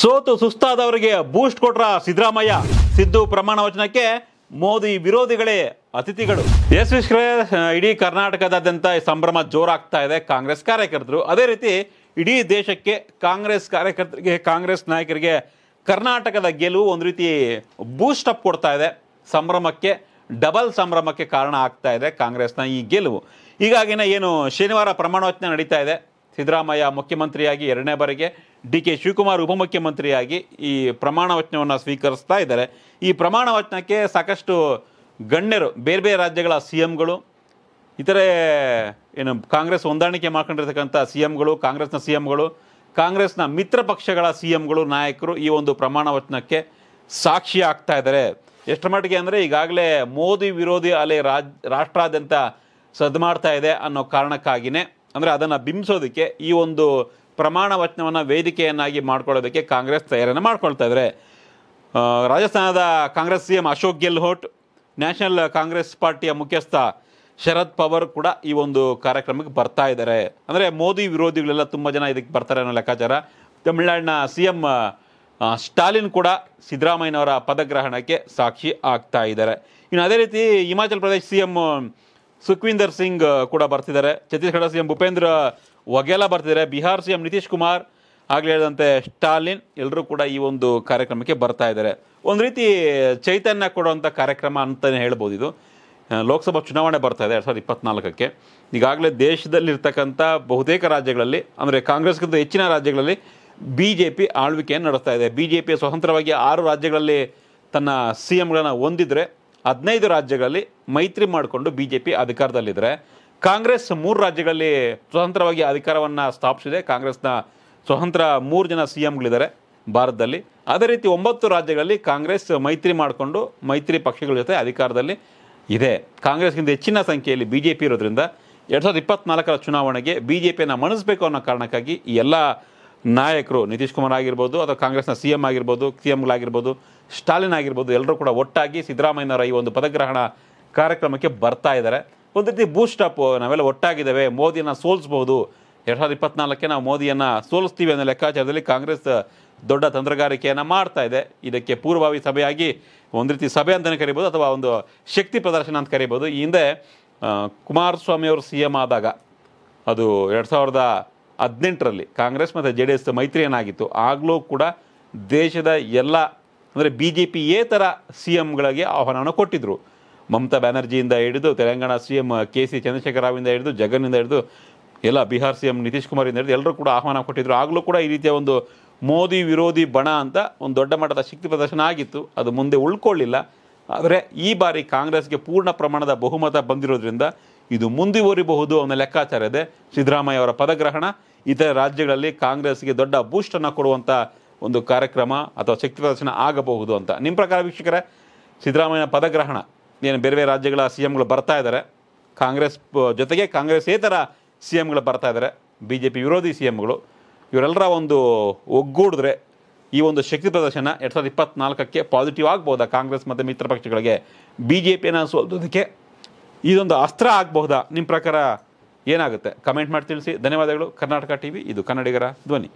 ಸೋತು ಸುಸ್ತಾದವರಿಗೆ ಬೂಸ್ಟ್ ಕೊಟ್ರ ಸಿದ್ದರಾಮಯ್ಯ ಸಿದ್ದು ಪ್ರಮಾಣ ವಚನಕ್ಕೆ ಮೋದಿ ವಿರೋಧಿಗಳೇ ಅತಿಥಿಗಳು ಎಸ್ ವಿಶ್ವ ಇಡೀ ಕರ್ನಾಟಕದಾದ್ಯಂತ ಸಂಭ್ರಮ ಜೋರಾಗ್ತಾ ಇದೆ ಕಾಂಗ್ರೆಸ್ ಕಾರ್ಯಕರ್ತರು ಅದೇ ರೀತಿ ಇಡೀ ದೇಶಕ್ಕೆ ಕಾಂಗ್ರೆಸ್ ಕಾರ್ಯಕರ್ತರಿಗೆ ಕಾಂಗ್ರೆಸ್ ನಾಯಕರಿಗೆ ಕರ್ನಾಟಕದ ಗೆಲುವು ಒಂದು ರೀತಿ ಬೂಸ್ಟ್ ಅಪ್ ಕೊಡ್ತಾ ಇದೆ ಸಂಭ್ರಮಕ್ಕೆ ಡಬಲ್ ಸಂಭ್ರಮಕ್ಕೆ ಕಾರಣ ಆಗ್ತಾ ಇದೆ ಕಾಂಗ್ರೆಸ್ನ ಈ ಗೆಲುವು ಹೀಗಾಗಿನ ಏನು ಶನಿವಾರ ಪ್ರಮಾಣ ವಚನ ನಡೀತಾ ಇದೆ ಸಿದ್ದರಾಮಯ್ಯ ಮುಖ್ಯಮಂತ್ರಿಯಾಗಿ ಎರಡನೇ ಬಾರಿಗೆ ಡಿ ಕೆ ಶಿವಕುಮಾರ್ ಉಪಮುಖ್ಯಮಂತ್ರಿಯಾಗಿ ಈ ಪ್ರಮಾಣ ವಚನವನ್ನು ಸ್ವೀಕರಿಸ್ತಾ ಇದ್ದಾರೆ ಈ ಪ್ರಮಾಣ ವಚನಕ್ಕೆ ಸಾಕಷ್ಟು ಗಣ್ಯರು ಬೇರೆ ಬೇರೆ ರಾಜ್ಯಗಳ ಸಿ ಎಂಗಳು ಇತರೆ ಏನು ಕಾಂಗ್ರೆಸ್ ಹೊಂದಾಣಿಕೆ ಮಾಡ್ಕೊಂಡಿರ್ತಕ್ಕಂಥ ಸಿ ಎಮ್ಗಳು ಕಾಂಗ್ರೆಸ್ನ ಸಿ ಎಮ್ಗಳು ಕಾಂಗ್ರೆಸ್ನ ಮಿತ್ರ ಪಕ್ಷಗಳ ಸಿ ಎಮ್ಗಳು ನಾಯಕರು ಈ ಒಂದು ಪ್ರಮಾಣ ವಚನಕ್ಕೆ ಸಾಕ್ಷಿ ಆಗ್ತಾ ಇದ್ದಾರೆ ಎಷ್ಟು ಮಟ್ಟಿಗೆ ಅಂದರೆ ಈಗಾಗಲೇ ಮೋದಿ ವಿರೋಧಿ ಅಲೆ ರಾಜ್ ರಾಷ್ಟ್ರಾದ್ಯಂತ ಮಾಡ್ತಾ ಇದೆ ಅನ್ನೋ ಕಾರಣಕ್ಕಾಗಿಯೇ ಅಂದರೆ ಅದನ್ನು ಬಿಂಬಿಸೋದಕ್ಕೆ ಈ ಒಂದು ಪ್ರಮಾಣ ವಚನವನ್ನು ವೇದಿಕೆಯನ್ನಾಗಿ ಮಾಡ್ಕೊಳ್ಳೋದಕ್ಕೆ ಕಾಂಗ್ರೆಸ್ ತಯಾರಿಯನ್ನು ಮಾಡ್ಕೊಳ್ತಾ ಇದ್ದಾರೆ ರಾಜಸ್ಥಾನದ Congress C M Ashok Gehlot national Congress ಪಾರ್ಟಿಯ ಮುಖ್ಯಸ್ಥ ಶರದ್ ಪವಾರ್ ಕೂಡ ಈ ಒಂದು ಕಾರ್ಯಕ್ರಮಕ್ಕೆ ಬರ್ತಾ ಇದ್ದಾರೆ ಅಂದರೆ ಮೋದಿ ವಿರೋಧಿಗಳೆಲ್ಲ ತುಂಬ ಜನ ಇದಕ್ಕೆ ಬರ್ತಾರೆ ಅನ್ನೋ ಲೆಕ್ಕಾಚಾರ ತಮಿಳ್ನಾಡಿನ ಸಿ ಎಂ ಸ್ಟಾಲಿನ್ ಕೂಡ ಸಿದ್ದರಾಮಯ್ಯನವರ ಪದಗ್ರಹಣಕ್ಕೆ ಸಾಕ್ಷಿ ಆಗ್ತಾ ಇದ್ದಾರೆ ಇನ್ನು ಅದೇ ರೀತಿ ಹಿಮಾಚಲ ಪ್ರದೇಶ ಸಿ ಎಂ ಸುಖವಿಂದರ್ ಸಿಂಗ್ ಕೂಡ ಬರ್ತಿದ್ದಾರೆ ಛತ್ತೀಸ್ಗಢ ಎಂ ಭೂಪೇಂದ್ರ ವಘೇಲಾ ಬರ್ತಿದ್ದಾರೆ ಬಿಹಾರ್ ಸಿ ಎಂ ನಿತೀಶ್ ಕುಮಾರ್ ಆಗಲೇ ಹೇಳಿದಂತೆ ಸ್ಟಾಲಿನ್ ಎಲ್ಲರೂ ಕೂಡ ಈ ಒಂದು ಕಾರ್ಯಕ್ರಮಕ್ಕೆ ಬರ್ತಾ ಇದ್ದಾರೆ ಒಂದು ರೀತಿ ಚೈತನ್ಯ ಕೊಡುವಂಥ ಕಾರ್ಯಕ್ರಮ ಅಂತಲೇ ಹೇಳ್ಬೋದು ಇದು ಲೋಕಸಭಾ ಚುನಾವಣೆ ಬರ್ತಾ ಇದೆ ಎರಡು ಸಾವಿರದ ಇಪ್ಪತ್ತ್ನಾಲ್ಕಕ್ಕೆ ಈಗಾಗಲೇ ದೇಶದಲ್ಲಿರ್ತಕ್ಕಂಥ ಬಹುತೇಕ ರಾಜ್ಯಗಳಲ್ಲಿ ಅಂದರೆ ಕಾಂಗ್ರೆಸ್ಗಿಂತ ಹೆಚ್ಚಿನ ರಾಜ್ಯಗಳಲ್ಲಿ ಬಿ ಜೆ ಪಿ ಆಳ್ವಿಕೆಯನ್ನು ನಡೆಸ್ತಾ ಇದೆ ಬಿ ಜೆ ಪಿ ಸ್ವತಂತ್ರವಾಗಿ ಆರು ರಾಜ್ಯಗಳಲ್ಲಿ ತನ್ನ ಸಿ ಎಂಗಳನ್ನು ಹೊಂದಿದರೆ ಹದಿನೈದು ರಾಜ್ಯಗಳಲ್ಲಿ ಮೈತ್ರಿ ಮಾಡಿಕೊಂಡು ಬಿ ಜೆ ಪಿ ಅಧಿಕಾರದಲ್ಲಿದ್ದರೆ ಕಾಂಗ್ರೆಸ್ ಮೂರು ರಾಜ್ಯಗಳಲ್ಲಿ ಸ್ವತಂತ್ರವಾಗಿ ಅಧಿಕಾರವನ್ನು ಸ್ಥಾಪಿಸಿದೆ ಕಾಂಗ್ರೆಸ್ನ ಸ್ವತಂತ್ರ ಮೂರು ಜನ ಸಿ ಎಂಗಳಿದ್ದಾರೆ ಭಾರತದಲ್ಲಿ ಅದೇ ರೀತಿ ಒಂಬತ್ತು ರಾಜ್ಯಗಳಲ್ಲಿ ಕಾಂಗ್ರೆಸ್ ಮೈತ್ರಿ ಮಾಡಿಕೊಂಡು ಮೈತ್ರಿ ಪಕ್ಷಗಳ ಜೊತೆ ಅಧಿಕಾರದಲ್ಲಿ ಇದೆ ಕಾಂಗ್ರೆಸ್ಗಿಂತ ಹೆಚ್ಚಿನ ಸಂಖ್ಯೆಯಲ್ಲಿ ಬಿ ಜೆ ಪಿ ಇರೋದ್ರಿಂದ ಎರಡು ಸಾವಿರದ ಇಪ್ಪತ್ನಾಲ್ಕರ ಚುನಾವಣೆಗೆ ಬಿ ಜೆ ಪಿಯನ್ನು ಮಣಿಸಬೇಕು ಅನ್ನೋ ಕಾರಣಕ್ಕಾಗಿ ಈ ಎಲ್ಲ ನಾಯಕರು ನಿತೀಶ್ ಕುಮಾರ್ ಆಗಿರ್ಬೋದು ಅಥವಾ ಕಾಂಗ್ರೆಸ್ನ ಸಿ ಎಂ ಆಗಿರ್ಬೋದು ಸಿ ಎಂಗಳಾಗಿರ್ಬೋದು ಸ್ಟಾಲಿನ್ ಆಗಿರ್ಬೋದು ಎಲ್ಲರೂ ಕೂಡ ಒಟ್ಟಾಗಿ ಸಿದ್ದರಾಮಯ್ಯನವರ ಈ ಒಂದು ಪದಗ್ರಹಣ ಕಾರ್ಯಕ್ರಮಕ್ಕೆ ಬರ್ತಾ ಇದ್ದಾರೆ ಒಂದು ರೀತಿ ಬೂಸ್ಟ್ ಅಪ್ ನಾವೆಲ್ಲ ಒಟ್ಟಾಗಿದ್ದೇವೆ ಮೋದಿಯನ್ನು ಸೋಲಿಸ್ಬೋದು ಎರಡು ಸಾವಿರದ ಇಪ್ಪತ್ನಾಲ್ಕು ನಾವು ಮೋದಿಯನ್ನು ಸೋಲಿಸ್ತೀವಿ ಅನ್ನೋ ಲೆಕ್ಕಾಚಾರದಲ್ಲಿ ಕಾಂಗ್ರೆಸ್ ದೊಡ್ಡ ತಂತ್ರಗಾರಿಕೆಯನ್ನು ಮಾಡ್ತಾ ಇದೆ ಇದಕ್ಕೆ ಪೂರ್ವಭಾವಿ ಸಭೆಯಾಗಿ ಒಂದು ರೀತಿ ಸಭೆ ಅಂತಲೇ ಕರಿಬೋದು ಅಥವಾ ಒಂದು ಶಕ್ತಿ ಪ್ರದರ್ಶನ ಅಂತ ಕರಿಬೋದು ಈ ಹಿಂದೆ ಕುಮಾರಸ್ವಾಮಿಯವರು ಸಿ ಎಂ ಆದಾಗ ಅದು ಎರಡು ಸಾವಿರದ ಹದಿನೆಂಟರಲ್ಲಿ ಕಾಂಗ್ರೆಸ್ ಮತ್ತು ಜೆ ಡಿ ಎಸ್ ಮೈತ್ರಿ ಏನಾಗಿತ್ತು ಆಗಲೂ ಕೂಡ ದೇಶದ ಎಲ್ಲ ಅಂದರೆ ಬಿ ಜೆ ಪಿ ಥರ ಸಿ ಎಮ್ಗಳಿಗೆ ಆಹ್ವಾನವನ್ನು ಕೊಟ್ಟಿದ್ದರು ಮಮತಾ ಬ್ಯಾನರ್ಜಿಯಿಂದ ಹಿಡಿದು Telangana C M K C Chandrashekhar ರಾವಿಂದ ಹಿಡಿದು ಜಗನ್ನಿಂದ ಹಿಡಿದು ಎಲ್ಲ ಬಿಹಾರ್ ಸಿ ಎಂ ನಿತೀಶ್ ಕುಮಾರಿಂದ ಹಿಡಿದು ಎಲ್ಲರೂ ಕೂಡ ಆಹ್ವಾನ ಕೊಟ್ಟಿದ್ದರು ಆಗಲೂ ಕೂಡ ಈ ರೀತಿಯ ಒಂದು ಮೋದಿ ವಿರೋಧಿ ಬಣ ಅಂತ ಒಂದು ದೊಡ್ಡ ಮಟ್ಟದ ಶಕ್ತಿ ಪ್ರದರ್ಶನ ಆಗಿತ್ತು ಅದು ಮುಂದೆ ಉಳ್ಕೊಳ್ಳಿಲ್ಲ ಆದರೆ ಈ ಬಾರಿ ಕಾಂಗ್ರೆಸ್ಗೆ ಪೂರ್ಣ ಪ್ರಮಾಣದ ಬಹುಮತ ಬಂದಿರೋದ್ರಿಂದ ಇದು ಮುಂದುವರಿಬಹುದು ಅನ್ನೋ ಲೆಕ್ಕಾಚಾರ ಇದೆ ಸಿದ್ದರಾಮಯ್ಯ ಅವರ ಪದಗ್ರಹಣ ಇತರ ರಾಜ್ಯಗಳಲ್ಲಿ ಕಾಂಗ್ರೆಸ್ಗೆ ದೊಡ್ಡ ಬೂಸ್ಟನ್ನು ಕೊಡುವಂಥ ಒಂದು ಕಾರ್ಯಕ್ರಮ ಅಥವಾ ಶಕ್ತಿ ಪ್ರದರ್ಶನ ಆಗಬಹುದು ಅಂತ ನಿಮ್ಮ ಪ್ರಕಾರ ವೀಕ್ಷಕರೇ ಸಿದ್ದರಾಮಯ್ಯ ಪದಗ್ರಹಣ ಏನು ಬೇರೆ ಬೇರೆ ರಾಜ್ಯಗಳ ಸಿ ಎಮ್ಗಳು ಬರ್ತಾ ಇದ್ದಾರೆ ಕಾಂಗ್ರೆಸ್ ಜೊತೆಗೆ ಕಾಂಗ್ರೆಸ್ಸೇತರ ಸಿ ಎಮ್ಗಳು ಬರ್ತಾ ಇದ್ದಾರೆ ಬಿ ಜೆ ಪಿ ವಿರೋಧಿ ಸಿ ಎಮ್ಗಳು ಇವರೆಲ್ಲರ ಒಂದು ಒಗ್ಗೂಡಿದ್ರೆ ಈ ಒಂದು ಶಕ್ತಿ ಪ್ರದರ್ಶನ ಎರಡು ಸಾವಿರದ ಇಪ್ಪತ್ತ್ನಾಲ್ಕಕ್ಕೆ ಪಾಸಿಟಿವ್ ಆಗ್ಬೋದಾ ಕಾಂಗ್ರೆಸ್ ಮತ್ತು ಮಿತ್ರ ಪಕ್ಷಗಳಿಗೆ ಬಿ ಜೆ ಪಿಯನ್ನು ಸೋಲೋದಕ್ಕೆ ಇದೊಂದು ಅಸ್ತ್ರ ಆಗಬಹುದಾ ನಿಮ್ಮ ಪ್ರಕಾರ ಏನಾಗುತ್ತೆ ಕಮೆಂಟ್ ಮಾಡಿ ತಿಳಿಸಿ ಧನ್ಯವಾದಗಳು ಕರ್ನಾಟಕ ಟಿ ಇದು ಕನ್ನಡಿಗರ ಧ್ವನಿ